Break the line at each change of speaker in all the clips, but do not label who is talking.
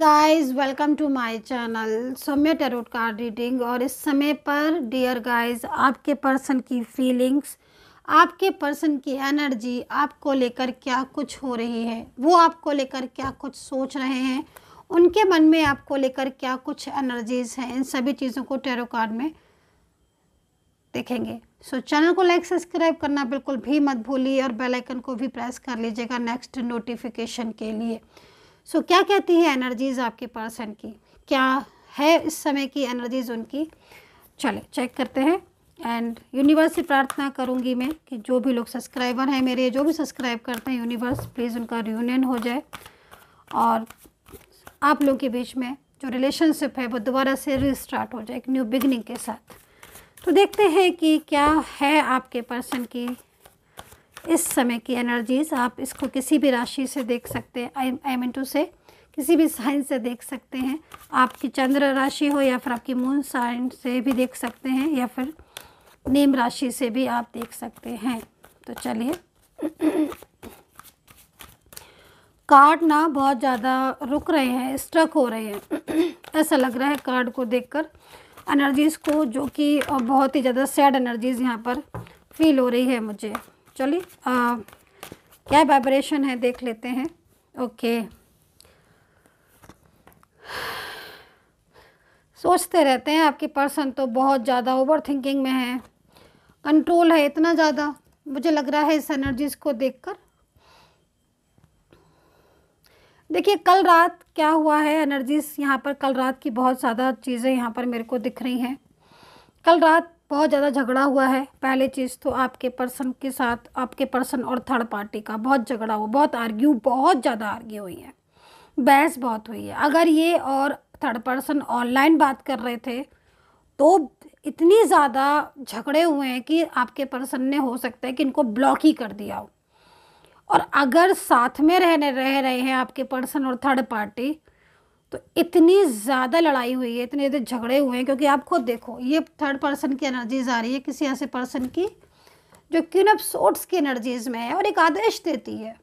guys welcome to my channel Saumya tarot card reading और इस समय पर डियर गाइस आपके पर्सन की फीलिंग्स आपके पर्सन की एनर्जी आपको लेकर क्या कुछ हो रही है वो आपको लेकर क्या कुछ सोच रहे हैं उनके मन में आपको लेकर क्या कुछ एनर्जीज हैं इन सभी चीज़ों को टेरो कार्ड में देखेंगे सो so, चैनल को लाइक सब्सक्राइब करना बिल्कुल भी मत भूलिए और बेलाइकन को भी प्रेस कर लीजिएगा नेक्स्ट नोटिफिकेशन के लिए सो क्या कहती है एनर्जीज़ आपके पर्सन की क्या है इस समय की एनर्जीज़ उनकी चले चेक करते हैं एंड यूनिवर्स से प्रार्थना करूंगी मैं कि जो भी लोग सब्सक्राइबर हैं मेरे जो भी सब्सक्राइब करते हैं यूनिवर्स प्लीज़ उनका रियूनियन हो जाए और आप लोगों के बीच में जो रिलेशनशिप है वो दोबारा से रिस्टार्ट हो जाए एक न्यू बिगनिंग के साथ तो देखते हैं कि क्या है आपके पर्सन की इस समय की एनर्जीज़ आप इसको किसी भी राशि से देख सकते हैं आई आई मीन टू से किसी भी साइन से देख सकते हैं आपकी चंद्र राशि हो या फिर आपकी मून साइन से भी देख सकते हैं या फिर नीम राशि से भी आप देख सकते हैं तो चलिए कार्ड ना बहुत ज़्यादा रुक रहे हैं स्ट्रक हो रहे हैं ऐसा लग रहा है कार्ड को देखकर एनर्जीज़ को जो कि बहुत ही ज़्यादा सैड एनर्जीज़ यहाँ पर फील हो रही है मुझे चलिए क्या वाइब्रेशन है देख लेते हैं ओके सोचते रहते हैं आपके पर्सन तो बहुत ज़्यादा ओवर थिंकिंग में है कंट्रोल है इतना ज़्यादा मुझे लग रहा है इस एनर्जीज को देखकर देखिए कल रात क्या हुआ है एनर्जीज यहाँ पर कल रात की बहुत ज़्यादा चीज़ें यहाँ पर मेरे को दिख रही हैं कल रात बहुत ज़्यादा झगड़ा हुआ है पहले चीज़ तो आपके पर्सन के साथ आपके पर्सन और थर्ड पार्टी का बहुत झगड़ा हुआ बहुत आर्ग्यू बहुत ज़्यादा आर्ग्यू हुई है बहस बहुत हुई है अगर ये और थर्ड पर्सन ऑनलाइन बात कर रहे थे तो इतनी ज़्यादा झगड़े हुए हैं कि आपके पर्सन ने हो सकता है कि इनको ब्लॉक ही कर दिया हो और अगर साथ में रहने रह रहे हैं आपके पर्सन और थर्ड पार्टी तो इतनी ज़्यादा लड़ाई हुई है इतने इतने झगड़े हुए हैं क्योंकि आप खुद देखो ये थर्ड पर्सन की एनर्जीज आ रही है किसी ऐसे पर्सन की जो क्यों सोट्स की एनर्जीज में है और एक आदेश देती है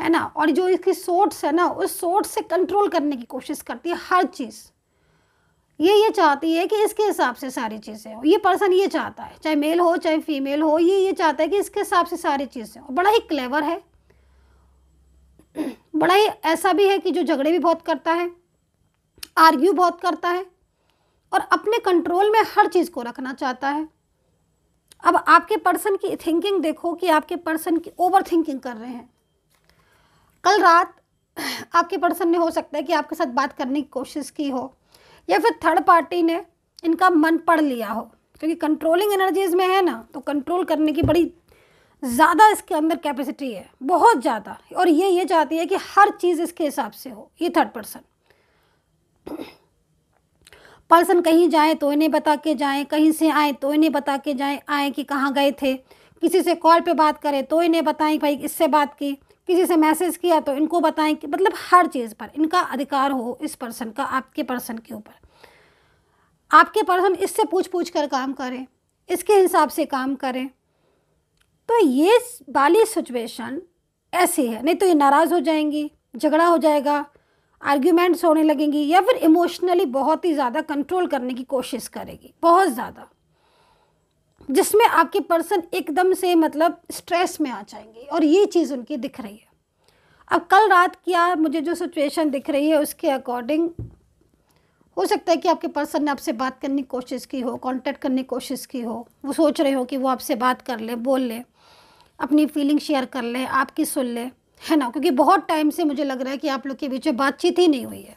है ना और जो इसकी सोट्स है ना उस सोट्स से कंट्रोल करने की कोशिश करती है हर चीज़ ये ये चाहती है कि इसके हिसाब से सारी चीज़ें हों ये पर्सन ये चाहता है चाहे मेल हो चाहे फीमेल हो ये ये चाहता है कि इसके हिसाब से सारी चीज़ें हों बड़ा ही क्लेवर है बड़ा ही ऐसा भी है कि जो झगड़े भी बहुत करता है आर्ग्यू बहुत करता है और अपने कंट्रोल में हर चीज़ को रखना चाहता है अब आपके पर्सन की थिंकिंग देखो कि आपके पर्सन की ओवर थिंकिंग कर रहे हैं कल रात आपके पर्सन ने हो सकता है कि आपके साथ बात करने की कोशिश की हो या फिर थर्ड पार्टी ने इनका मन पढ़ लिया हो क्योंकि कंट्रोलिंग एनर्जीज में है ना तो कंट्रोल करने की बड़ी ज़्यादा इसके अंदर कैपेसिटी है बहुत ज़्यादा और ये ये चाहती है कि हर चीज़ इसके हिसाब से हो ये थर्ड पर्सन पर्सन कहीं जाए तो इन्हें बता के जाए कहीं से आए तो इन्हें बता के जाए आए कि कहाँ गए थे किसी से कॉल पे बात करें तो इन्हें बताएं भाई इससे बात की किसी से मैसेज किया तो इनको बताएं कि मतलब हर चीज़ पर इनका अधिकार हो इस पर्सन का आपके पर्सन के ऊपर आपके पर्सन इससे पूछ पूछ कर काम करें इसके हिसाब से काम करें तो ये वाली सिचुएशन ऐसी है नहीं तो ये नाराज़ हो जाएंगी झगड़ा हो जाएगा आर्ग्यूमेंट्स होने लगेंगी या फिर इमोशनली बहुत ही ज़्यादा कंट्रोल करने की कोशिश करेगी बहुत ज़्यादा जिसमें आपके पर्सन एकदम से मतलब स्ट्रेस में आ जाएंगे और ये चीज़ उनकी दिख रही है अब कल रात की मुझे जो सिचुएशन दिख रही है उसके अकॉर्डिंग हो सकता है कि आपके पर्सन ने आपसे बात करने की कोशिश की हो कांटेक्ट करने की कोशिश की हो वो सोच रहे हो कि वो आपसे बात कर ले बोल लें अपनी फीलिंग शेयर कर लें आपकी सुन लें है ना क्योंकि बहुत टाइम से मुझे लग रहा है कि आप लोग के बीच में बातचीत ही नहीं हुई है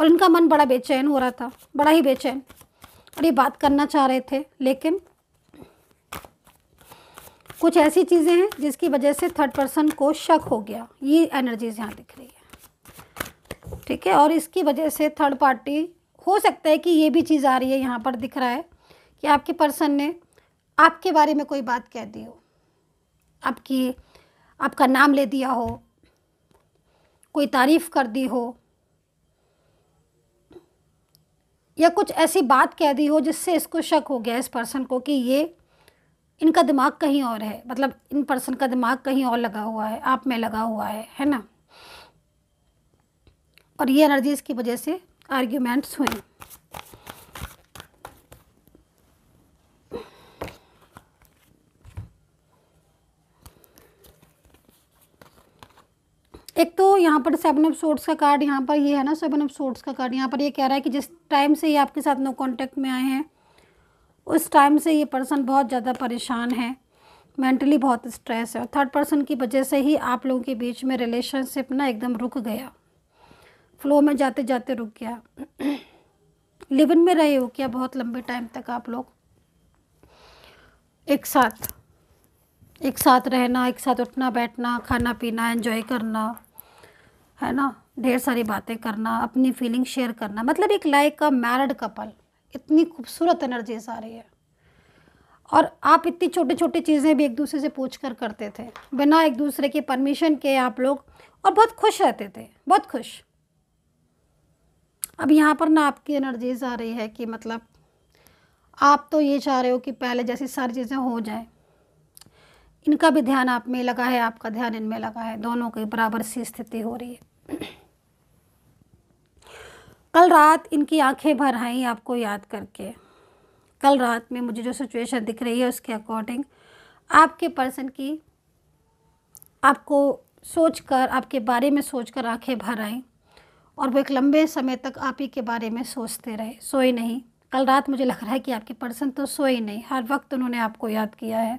और इनका मन बड़ा बेचैन हो रहा था बड़ा ही बेचैन और ये बात करना चाह रहे थे लेकिन कुछ ऐसी चीज़ें हैं जिसकी वजह से थर्ड पर्सन को शक हो गया ये एनर्जीज यहाँ दिख रही है ठीक है और इसकी वजह से थर्ड पार्टी हो सकता है कि ये भी चीज़ आ रही है यहाँ पर दिख रहा है कि आपके पर्सन ने आपके बारे में कोई बात कह दी हो आपकी आपका नाम ले दिया हो कोई तारीफ़ कर दी हो या कुछ ऐसी बात कह दी हो जिससे इसको शक हो गया इस पर्सन को कि ये इनका दिमाग कहीं और है मतलब इन पर्सन का दिमाग कहीं और लगा हुआ है आप में लगा हुआ है है ना और ये एनर्जीज़ की वजह से आर्ग्यूमेंट्स हुई एक तो यहाँ पर सेवन ऑफ सोर्ट्स का कार्ड यहाँ पर ये है ना सेवन ऑफ सोर्ट्स का कार्ड यहाँ पर ये कह रहा है कि जिस टाइम से ये आपके साथ नो कॉन्टेक्ट में आए हैं उस टाइम से ये पर्सन बहुत ज़्यादा परेशान है मेंटली बहुत स्ट्रेस है और थर्ड पर्सन की वजह से ही आप लोगों के बीच में रिलेशनशिप ना एकदम रुक गया फ्लो में जाते जाते रुक गया लिविन में रहे हो क्या बहुत लंबे टाइम तक आप लोग एक साथ एक साथ रहना एक साथ उठना बैठना खाना पीना एंजॉय करना है ना ढेर सारी बातें करना अपनी फीलिंग शेयर करना मतलब एक लाइक अ मैरिड कपल इतनी खूबसूरत एनर्जीज आ रही है और आप इतनी छोटी छोटी चीज़ें भी एक दूसरे से पूछ कर करते थे बिना एक दूसरे के परमिशन के आप लोग और बहुत खुश रहते थे बहुत खुश अब यहाँ पर ना आपकी एनर्जीज आ रही है कि मतलब आप तो ये चाह रहे हो कि पहले जैसी सारी चीज़ें हो जाएं इनका भी ध्यान आप में लगा है आपका ध्यान इनमें लगा है दोनों की बराबर सी स्थिति हो रही है कल रात इनकी आंखें भर आई आपको याद करके कल रात में मुझे जो सिचुएशन दिख रही है उसके अकॉर्डिंग आपके पर्सन की आपको सोच कर आपके बारे में सोच कर आँखें भर आई और वो एक लंबे समय तक आप ही के बारे में सोचते रहे सोए नहीं कल रात मुझे लग रहा है कि आपके पर्सन तो सोए नहीं हर वक्त उन्होंने आपको याद किया है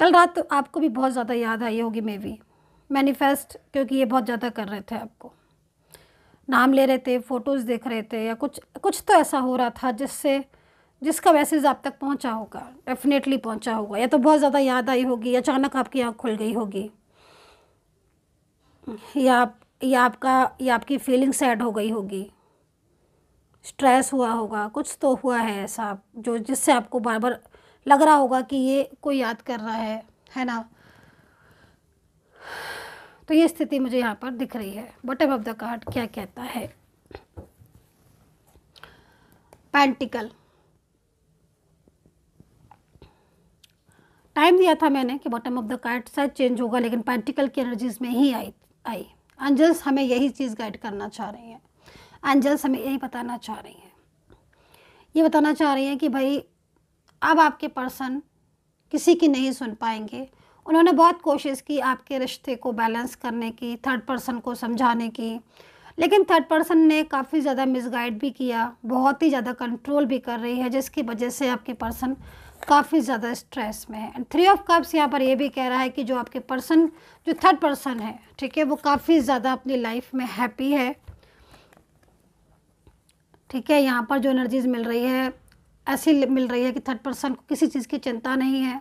कल रात तो आपको भी बहुत ज़्यादा याद आई होगी मे भी मैनिफेस्ट क्योंकि ये बहुत ज़्यादा कर रहे थे आपको नाम ले रहे थे फ़ोटोज़ देख रहे थे या कुछ कुछ तो ऐसा हो रहा था जिससे जिसका मैसेज आप तक पहुंचा होगा डेफिनेटली पहुंचा होगा या तो बहुत ज़्यादा याद आई होगी अचानक आपकी आँख खुल गई होगी या आप या आपका या आपकी फीलिंग सैड हो गई होगी स्ट्रेस हुआ होगा कुछ तो हुआ है ऐसा जो जिससे आपको बार बार लग रहा होगा कि ये कोई याद कर रहा है है ना तो ये स्थिति मुझे यहाँ पर दिख रही है बॉटम ऑफ द कार्ड क्या कहता है पैंटिकल टाइम दिया था मैंने कि बॉटम ऑफ द कार्ड शायद चेंज होगा लेकिन पैंटिकल की एनर्जीज में ही आई आई एंजल्स हमें यही चीज़ गाइड करना चाह रही हैं एंजल्स हमें यही बताना चाह रही हैं ये बताना चाह रही हैं कि भाई अब आपके पर्सन किसी की नहीं सुन पाएंगे उन्होंने बहुत कोशिश की आपके रिश्ते को बैलेंस करने की थर्ड पर्सन को समझाने की लेकिन थर्ड पर्सन ने काफ़ी ज़्यादा मिसगाइड भी किया बहुत ही ज़्यादा कंट्रोल भी कर रही है जिसकी वजह से आपके पर्सन काफ़ी ज़्यादा स्ट्रेस में है एंड थ्री ऑफ कप्स यहाँ पर यह भी कह रहा है कि जो आपके पर्सन जो थर्ड पर्सन है ठीक है वो काफ़ी ज़्यादा अपनी लाइफ में हैप्पी है ठीक है यहाँ पर जो एनर्जीज मिल रही है ऐसी मिल रही है कि थर्ड पर्सन को किसी चीज़ की चिंता नहीं है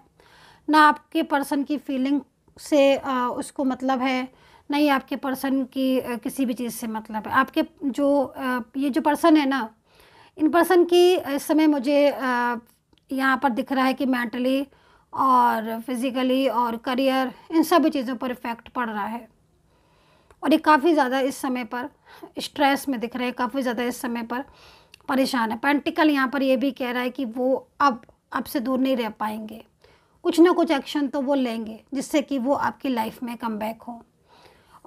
ना आपके पर्सन की फीलिंग से आ, उसको मतलब है ना ही आपके पर्सन की आ, किसी भी चीज़ से मतलब है आपके जो आ, ये जो पर्सन है ना इन पर्सन की इस समय मुझे यहाँ पर दिख रहा है कि मेंटली और फिज़िकली और करियर इन सभी चीज़ों पर इफ़ेक्ट पड़ रहा है और ये काफ़ी ज़्यादा इस समय पर स्ट्रेस में दिख रहे हैं काफ़ी ज़्यादा इस समय पर परेशान है पेंटिकल यहाँ पर ये भी कह रहा है कि वो अब अब से दूर नहीं रह पाएंगे कुछ ना कुछ एक्शन तो वो लेंगे जिससे कि वो आपकी लाइफ में कम बैक हो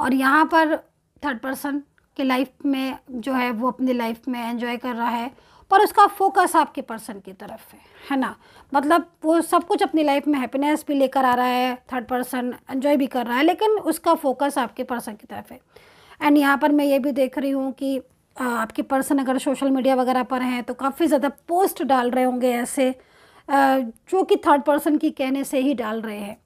और यहाँ पर थर्ड पर्सन की लाइफ में जो है वो अपनी लाइफ में एंजॉय कर रहा है पर उसका फोकस आपके पर्सन की तरफ है है ना मतलब वो सब कुछ अपनी लाइफ में हैप्पीनेस भी लेकर आ रहा है थर्ड पर्सन एंजॉय भी कर रहा है लेकिन उसका फोकस आपके पर्सन की तरफ है एंड यहाँ पर मैं ये भी देख रही हूँ कि आपके पर्सन अगर सोशल मीडिया वगैरह पर हैं तो काफ़ी ज़्यादा पोस्ट डाल रहे होंगे ऐसे जो कि थर्ड पर्सन की कहने से ही डाल रहे हैं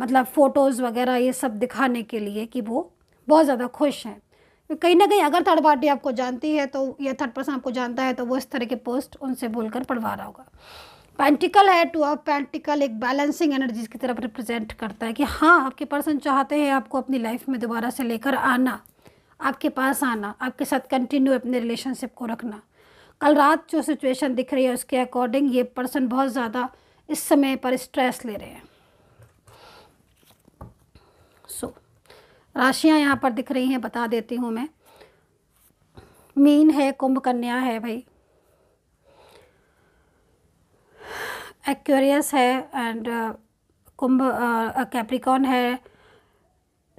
मतलब फ़ोटोज़ वगैरह ये सब दिखाने के लिए कि वो बहुत ज़्यादा खुश हैं कहीं ना कहीं अगर थर्ड पार्टी आपको जानती है तो या थर्ड पर्सन आपको जानता है तो वो इस तरह के पोस्ट उनसे कर पढ़वा रहा होगा पेंटिकल है टू ऑफ पेंटिकल एक बैलेंसिंग एनर्जी की तरफ रिप्रेजेंट करता है कि हाँ आपके पर्सन चाहते हैं आपको अपनी लाइफ में दोबारा से लेकर आना आपके पास आना आपके साथ कंटिन्यू अपने रिलेशनशिप को रखना कल रात जो सिचुएशन दिख रही है उसके अकॉर्डिंग ये पर्सन बहुत ज़्यादा इस समय पर स्ट्रेस ले रहे हैं सो so, राशियाँ यहाँ पर दिख रही हैं बता देती हूँ मैं मीन है कुंभ कन्या है भाई एक्वेरियस है and uh, Kumbh Capricorn uh, है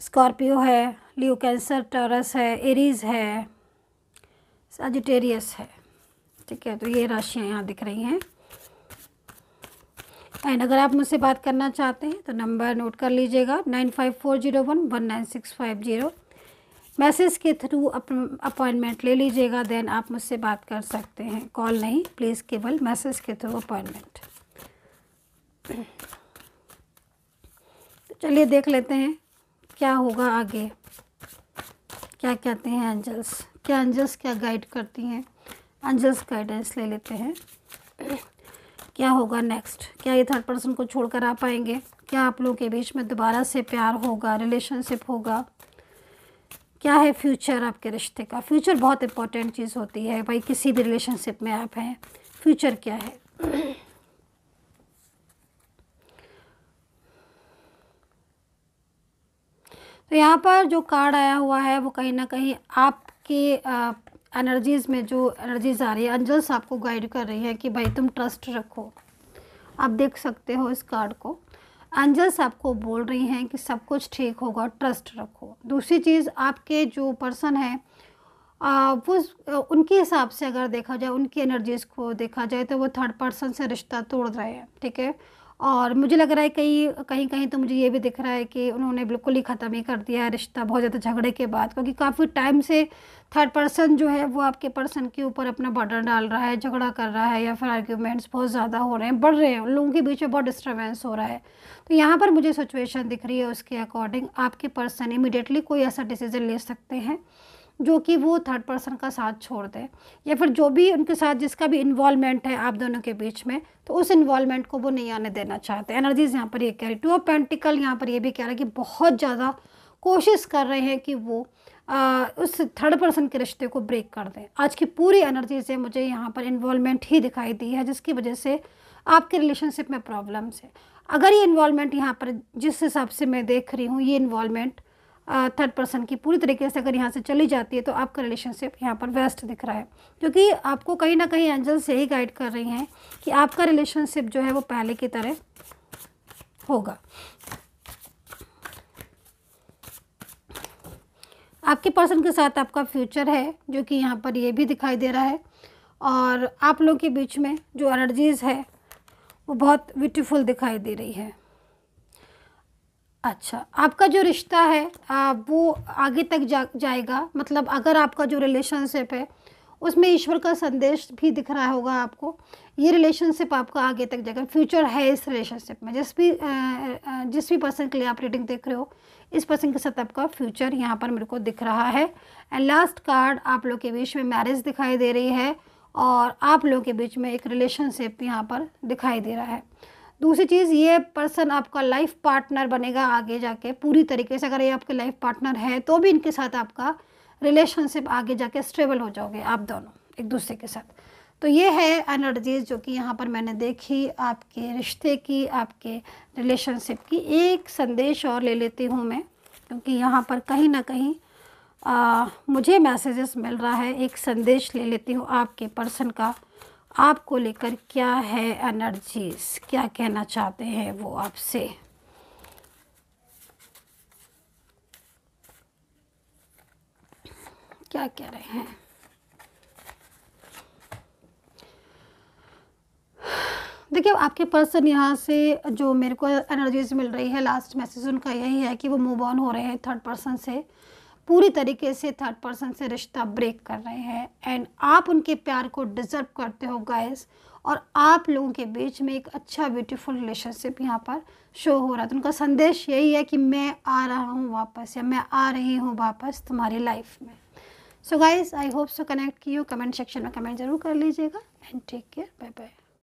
स्कॉर्पियो है ल्यू कैंसर टॉरस है एरीज है सजिटेरियस है ठीक है तो ये राशियाँ यहाँ दिख रही हैं एंड अगर आप मुझसे बात करना चाहते हैं तो नंबर नोट कर लीजिएगा nine five four zero one one nine six five zero message के थ्रू अपॉइंटमेंट ले लीजिएगा देन आप मुझसे बात कर सकते हैं कॉल नहीं प्लीज़ केवल मैसेज के थ्रू अपॉइंटमेंट तो चलिए देख लेते हैं क्या होगा आगे क्या कहते हैं एंजल्स क्या एंजल्स क्या गाइड करती हैं अंजल्स गाइडेंस ले लेते हैं क्या होगा नेक्स्ट क्या ये थर्ड पर्सन को छोड़कर आ पाएंगे क्या आप लोगों के बीच में दोबारा से प्यार होगा रिलेशनशिप होगा क्या है फ्यूचर आपके रिश्ते का फ्यूचर बहुत इंपॉर्टेंट चीज़ होती है भाई किसी भी रिलेशनशिप में आप हैं फ्यूचर क्या है तो यहाँ पर जो कार्ड आया हुआ है वो कहीं ना कहीं आपके एनर्जीज़ में जो एनर्जीज़ आ रही है एंजल्स आपको गाइड कर रही है कि भाई तुम ट्रस्ट रखो आप देख सकते हो इस कार्ड को एंजल्स आपको बोल रही हैं कि सब कुछ ठीक होगा ट्रस्ट रखो दूसरी चीज़ आपके जो पर्सन है आ, वो उनके हिसाब से अगर देखा जाए उनकी एनर्जीज़ को देखा जाए तो वो थर्ड पर्सन से रिश्ता तोड़ रहे हैं ठीक है और मुझे लग रहा है कहीं कहीं कहीं तो मुझे ये भी दिख रहा है कि उन्होंने बिल्कुल ही ख़त्म ही कर दिया है रिश्ता बहुत ज़्यादा झगड़े के बाद क्योंकि काफ़ी टाइम से थर्ड पर्सन जो है वो आपके पर्सन के ऊपर अपना बर्डन डाल रहा है झगड़ा कर रहा है या फिर आर्ग्यूमेंट्स बहुत ज़्यादा हो रहे हैं बढ़ रहे हैं उन लोगों के बीच में बहुत डिस्टर्बेंस हो रहा है तो यहाँ पर मुझे सिचुएशन दिख रही है उसके अकॉर्डिंग आपके पर्सन इमिडिएटली कोई ऐसा डिसीज़न ले सकते हैं जो कि वो थर्ड पर्सन का साथ छोड़ दें या फिर जो भी उनके साथ जिसका भी इन्वॉल्वमेंट है आप दोनों के बीच में तो उस इन्वॉल्वमेंट को वो नहीं आने देना चाहते एनर्जीज यहाँ पर ये कह रही टू ऑफ पेंटिकल यहाँ पर ये भी कह रहा है कि बहुत ज़्यादा कोशिश कर रहे हैं कि वो आ, उस थर्ड पर्सन के रिश्ते को ब्रेक कर दें आज की पूरी एनर्जी से मुझे यहाँ पर इन्वॉलमेंट ही दिखाई दी है जिसकी वजह से आपके रिलेशनशिप में प्रॉब्लम्स है अगर ये इन्वॉलमेंट यहाँ पर जिस हिसाब से मैं देख रही हूँ ये इन्वॉलमेंट थर्ड पर्सन की पूरी तरीके से अगर यहाँ से चली जाती है तो आपका रिलेशनशिप यहाँ पर वेस्ट दिख रहा है क्योंकि आपको कहीं ना कहीं एंजल्स यही गाइड कर रही हैं कि आपका रिलेशनशिप जो है वो पहले की तरह होगा आपके पर्सन के साथ आपका फ्यूचर है जो कि यहाँ पर ये भी दिखाई दे रहा है और आप लोगों के बीच में जो एनर्जीज़ है वो बहुत ब्यूटीफुल दिखाई दे रही है अच्छा आपका जो रिश्ता है आ, वो आगे तक जा जाएगा मतलब अगर आपका जो रिलेशनशिप है उसमें ईश्वर का संदेश भी दिख रहा होगा आपको ये रिलेशनशिप आपका आगे तक जाएगा फ्यूचर है इस रिलेशनशिप में जिस भी जिस भी पर्सन के लिए आप रीडिंग देख रहे हो इस पर्सन के साथ आपका फ्यूचर यहाँ पर मेरे को दिख रहा है एंड लास्ट कार्ड आप लोग के बीच में मैरिज दिखाई दे रही है और आप लोग के बीच में एक रिलेशनशिप यहाँ पर दिखाई दे रहा है दूसरी चीज़ ये पर्सन आपका लाइफ पार्टनर बनेगा आगे जाके पूरी तरीके से अगर ये आपके लाइफ पार्टनर है तो भी इनके साथ आपका रिलेशनशिप आगे जाके स्टेबल हो जाओगे आप दोनों एक दूसरे के साथ तो ये है एनर्जीज जो कि यहाँ पर मैंने देखी आपके रिश्ते की आपके रिलेशनशिप की एक संदेश और ले लेती हूँ मैं क्योंकि यहाँ पर कहीं ना कहीं आ, मुझे मैसेजेस मिल रहा है एक संदेश ले लेती हूँ आपके पर्सन का आपको लेकर क्या है एनर्जीज क्या कहना चाहते हैं वो आपसे क्या कह रहे हैं देखिए आपके पर्सन यहाँ से जो मेरे को एनर्जीज मिल रही है लास्ट मैसेज उनका यही है कि वो मूव ऑन हो रहे हैं थर्ड पर्सन से पूरी तरीके से थर्ड पर्सन से रिश्ता ब्रेक कर रहे हैं एंड आप उनके प्यार को डिज़र्व करते हो गाइस और आप लोगों के बीच में एक अच्छा ब्यूटीफुल रिलेशनशिप यहाँ पर शो हो रहा है तो उनका संदेश यही है कि मैं आ रहा हूँ वापस या मैं आ रही हूँ वापस तुम्हारी लाइफ में so guys I hope so connect की यू कमेंट सेक्शन में कमेंट ज़रूर कर लीजिएगा and take care bye bye